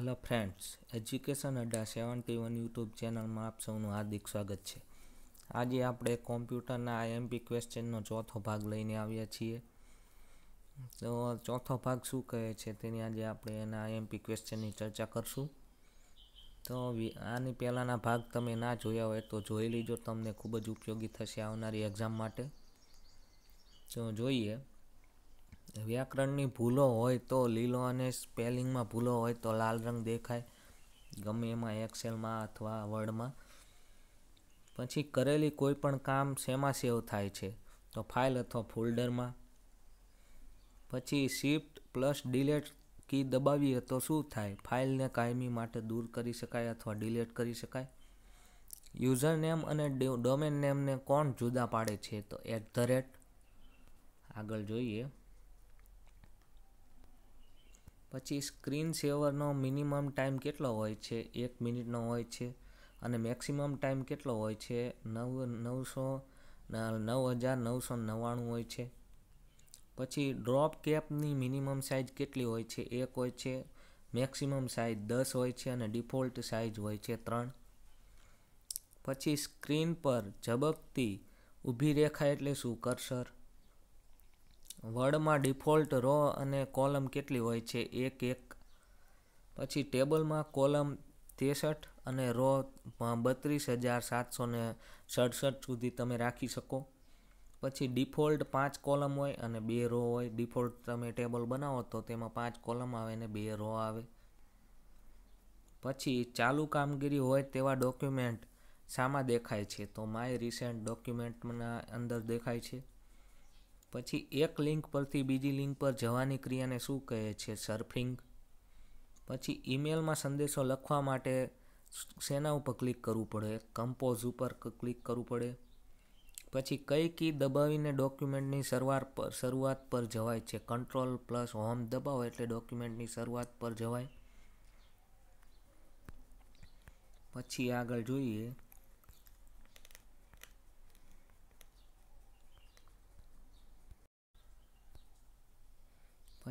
hello friends education Adda seventy one YouTube ચેનલમાં આપ સૌનું હાર્દિક સ્વાગત છે આજે આપણે કોમ્પ્યુટરના આઈએમપી ક્વેશ્ચનનો ચોથો ભાગ લઈને આવ્યા છીએ તો ચોથો ભાગ શું કહે છે તેની આજે આપણે એના આઈએમપી ક્વેશ્ચનની ચર્ચા કરશું તો આની પહેલાંના ભાગ તમે ના જોયા હોય તો જોઈ લીજો તમને ખૂબ જ ઉપયોગી થશે આવનારી એક્ઝામ માટે તો જોઈએ વ્યાકરણની ભૂલો હોય તો લીલો અને સ્પેલિંગમાં ભૂલો હોય તો લાલ રંગ દેખાય ગમે એમાં એક્સેલમાં અથવા વર્ડમાં પછી કરેલી કોઈ પણ કામ શેમાં સેવ થાય છે તો ફાઇલ અથવા ફોલ્ડરમાં પછી શિફ્ટ પ્લસ ડિલેટ કી દબાવીએ તો શું થાય ફાઇલને કાયમી માટે દૂર કરી શકાય અથવા ડિલેટ કરી શકાય યુઝર નેમ અને ડોમેન નેમને કોણ જુદા પાડે છે તો એટ ધ રેટ આગળ જોઈએ પછી સ્ક્રીન સેવરનો મિનિમમ ટાઈમ કેટલો હોય છે એક મિનિટનો હોય છે અને મેક્સિમમ ટાઈમ કેટલો હોય છે નવ નવસો નવ હજાર નવસો નવ્વાણું હોય છે પછી ડ્રોપ કેપની મિનિમમ સાઇઝ કેટલી હોય છે એક હોય છે મેક્સિમમ સાઇઝ દસ હોય છે અને ડિફોલ્ટ સાઇઝ હોય છે ત્રણ પછી સ્ક્રીન પર ઝબકતી ઊભી રેખા એટલે શું કર્સર વર્ડમાં ડિફોલ્ટ રો અને કોલમ કેટલી હોય છે એક એક પછી ટેબલમાં કોલમ ત્રેસઠ અને રો બત્રીસ હજાર સાતસો ને સડસઠ સુધી તમે રાખી શકો પછી ડિફોલ્ટ પાંચ કોલમ હોય અને બે રો હોય ડિફોલ્ટ તમે ટેબલ બનાવો તો તેમાં પાંચ કોલમ આવે ને બે રો આવે પછી ચાલુ કામગીરી હોય તેવા ડોક્યુમેન્ટ શામાં દેખાય છે તો માય રિસેન્ટ ડોક્યુમેન્ટના અંદર દેખાય છે પછી એક લિંક પરથી બીજી લિંક પર જવાની ક્રિયાને શું કહે છે સર્ફિંગ પછી ઈમેલમાં સંદેશો લખવા માટે શેના ઉપર ક્લિક કરવું પડે કમ્પોઝ ઉપર ક્લિક કરવું પડે પછી કઈ કી દબાવીને ડોક્યુમેન્ટની સરવાર પર શરૂઆત પર જવાય છે કંટ્રોલ પ્લસ હોમ દબાવો એટલે ડોક્યુમેન્ટની શરૂઆત પર જવાય પછી આગળ જોઈએ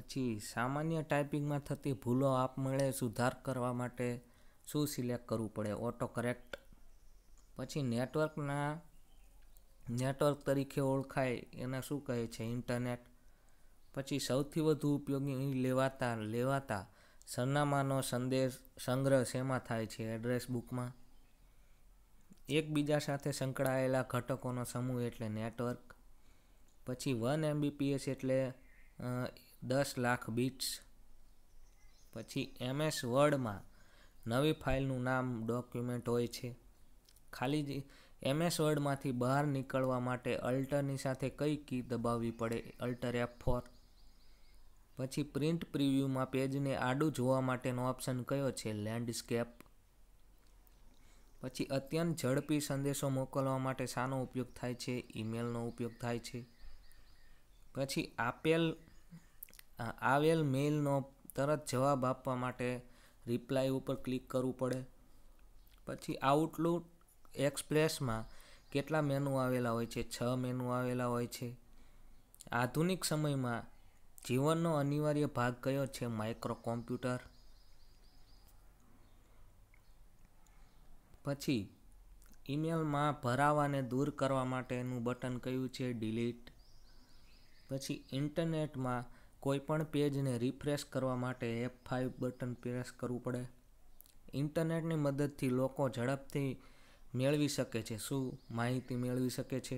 પછી સામાન્ય ટાઈપિંગમાં થતી ભૂલો આપમેળે સુધાર કરવા માટે શું સિલેક્ટ કરવું પડે ઓટો કરેક્ટ પછી નેટવર્કના નેટવર્ક તરીકે ઓળખાય એને શું કહે છે ઇન્ટરનેટ પછી સૌથી વધુ ઉપયોગી લેવાતા લેવાતા સરનામાનો સંદેશ સંગ્રહ શેમાં થાય છે એડ્રેસ બુકમાં એકબીજા સાથે સંકળાયેલા ઘટકોનો સમૂહ એટલે નેટવર્ક પછી વન એમબીપીએસ એટલે દસ લાખ બીટ્સ પછી એમએસ વર્ડમાં નવી ફાઇલનું નામ ડોક્યુમેન્ટ હોય છે ખાલી જ એમએસ વર્ડમાંથી બહાર નીકળવા માટે અલ્ટરની સાથે કઈ કી દબાવવી પડે અલ્ટર એફ ફોર પછી પ્રિન્ટ પ્રિવ્યૂમાં પેજને આડું જોવા માટેનો ઓપ્શન કયો છે લેન્ડસ્કેપ પછી અત્યંત ઝડપી સંદેશો મોકલવા માટે શાનો ઉપયોગ થાય છે ઈમેલનો ઉપયોગ થાય છે પછી આપેલ આવેલ મેઇલનો તરત જવાબ આપવા માટે રિપ્લાય ઉપર ક્લિક કરવું પડે પછી આઉટલુક એક્સપ્રેસમાં કેટલા મેનુ આવેલા હોય છે છ મેનુ આવેલા હોય છે આધુનિક સમયમાં જીવનનો અનિવાર્ય ભાગ કયો છે માઇક્રો કોમ્પ્યુટર પછી ઈમેલમાં ભરાવાને દૂર કરવા માટેનું બટન કયું છે ડિલીટ પછી ઇન્ટરનેટમાં કોઈપણ પેજને રિફ્રેશ કરવા માટે એફ ફાઇવ બટન પ્રેસ કરવું પડે ઇન્ટરનેટની મદદથી લોકો ઝડપથી મેળવી શકે છે શું માહિતી મેળવી શકે છે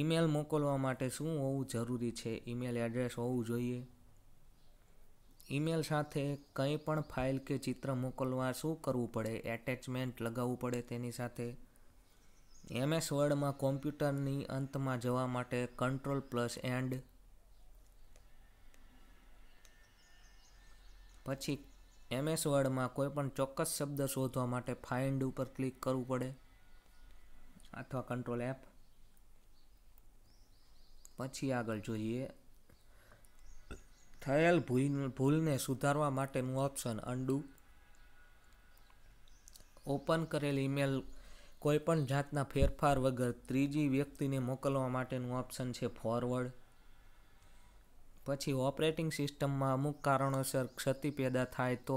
ઈમેલ મોકલવા માટે શું હોવું જરૂરી છે ઈમેલ એડ્રેસ હોવું જોઈએ ઈમેલ સાથે કંઈ પણ ફાઇલ કે ચિત્ર મોકલવા શું કરવું પડે એટેચમેન્ટ લગાવવું પડે તેની સાથે એમએસ વર્ડમાં કોમ્પ્યુટરની અંતમાં જવા માટે કંટ્રોલ પ્લસ એન્ડ પછી એમએસ વર્ડમાં કોઈપણ ચોક્કસ શબ્દ શોધવા માટે ફાઇન્ડ ઉપર ક્લિક કરવું પડે અથવા કંટ્રોલ એપ પછી આગળ જોઈએ થયેલ ભૂલ ભૂલને સુધારવા માટેનું ઓપ્શન અન્ડુ ઓપન કરેલ ઈમેલ કોઈપણ જાતના ફેરફાર વગર ત્રીજી વ્યક્તિને મોકલવા માટેનું ઓપ્શન છે ફોરવર્ડ પછી ઓપરેટિંગ સિસ્ટમમાં અમુક કારણોસર ક્ષતિ પેદા થાય તો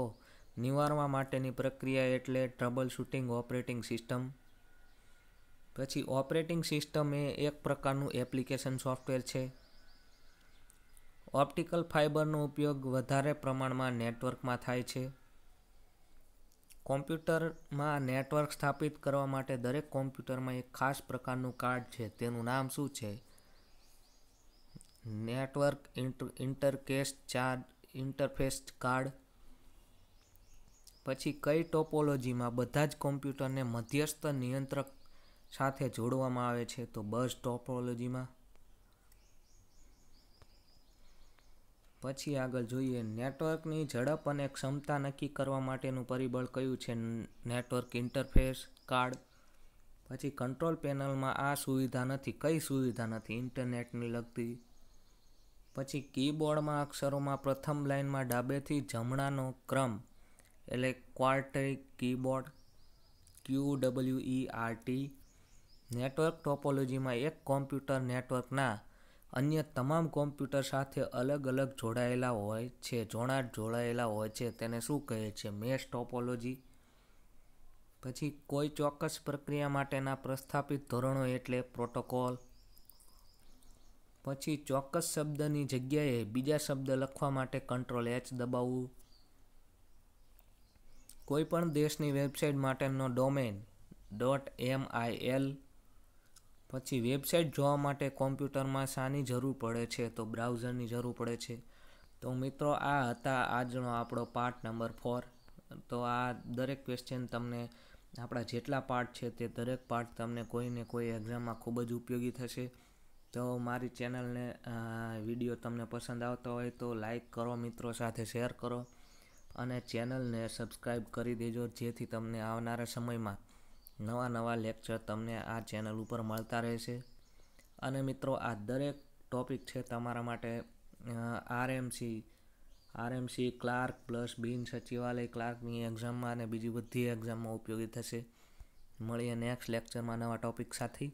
નિવારવા માટેની પ્રક્રિયા એટલે ટ્રબલ શૂટિંગ ઓપરેટિંગ સિસ્ટમ પછી ઓપરેટિંગ સિસ્ટમ એ એક પ્રકારનું એપ્લિકેશન સોફ્ટવેર છે ઓપ્ટિકલ ફાઇબરનો ઉપયોગ વધારે પ્રમાણમાં નેટવર્કમાં થાય છે કોમ્પ્યુટરમાં નેટવર્ક સ્થાપિત કરવા માટે દરેક કોમ્પ્યુટરમાં એક ખાસ પ્રકારનું કાર્ડ છે તેનું નામ શું છે network interface charge interface card પછી કઈ ટોપોલોજીમાં બધા જ કોમ્પ્યુટરને મધ્યસ્થ નિયંત્રક સાથે જોડવામાં આવે છે તો બસ ટોપોલોજીમાં પછી આગળ જોઈએ નેટવર્કની ઝડપ અને ક્ષમતા નક્કી કરવા માટેનું પરિબળ કયું છે નેટવર્ક ઇન્ટરફેસ કાર્ડ પછી કંટ્રોલ પેનલમાં આ સુવિધા નથી કઈ સુવિધા નથી ઇન્ટરનેટની લગતી પછી કીબોર્ડમાં અક્ષરોમાં પ્રથમ લાઇનમાં ડાબેથી જમણાનો ક્રમ એટલે qwerty keyboard Q W E R T network ટોપોલોજીમાં એક કોમ્પ્યુટર નેટવર્કના અન્ય તમામ કોમ્પ્યુટર સાથે અલગ અલગ જોડાયેલા હોય છે જોડાણ જોડાયેલા હોય છે તેને શું કહે છે મેશ ટોપોલોજી પછી કોઈ ચોક્કસ પ્રક્રિયા માટેના પ્રસ્થાપિત ધોરણો એટલે પ્રોટોકોલ પછી ચોક્કસ શબ્દની જગ્યાએ બીજા શબ્દ લખવા માટે કંટ્રોલ એચ દબાવવું કોઈપણ દેશની વેબસાઇટ માટેનો domain dot M I L પછી વેબસાઇટ જોવા માટે કોમ્પ્યુટરમાં શાની જરૂર પડે છે તો બ્રાઉઝરની જરૂર પડે છે તો મિત્રો આ હતા આજનો આપણો પાર્ટ નંબર ફોર તો આ દરેક ક્વેશ્ચન તમને આપણા જેટલા પાર્ટ છે તે દરેક પાર્ટ તમને કોઈને કોઈ એક્ઝામમાં ખૂબ જ ઉપયોગી થશે તો મારી ચેનલને વિડીયો તમને પસંદ આવતો હોય તો લાઈક કરો મિત્રો સાથે શેર કરો અને ચેનલને સબસ્ક્રાઈબ કરી દેજો જેથી તમને આવનારા સમયમાં નવા નવા લેક્ચર તમને આ ચેનલ ઉપર મળતા રહેશે અને મિત્રો આ દરેક ટોપિક છે તમારા માટે આરએમસી આરએમસી ક્લાર્ક પ્લસ બિન સચિવાલય ક્લાર્કની એક્ઝામમાં અને બીજી બધી એક્ઝામમાં ઉપયોગી થશે મળીએ નેક્સ્ટ લેક્ચરમાં નવા ટોપિક સાથી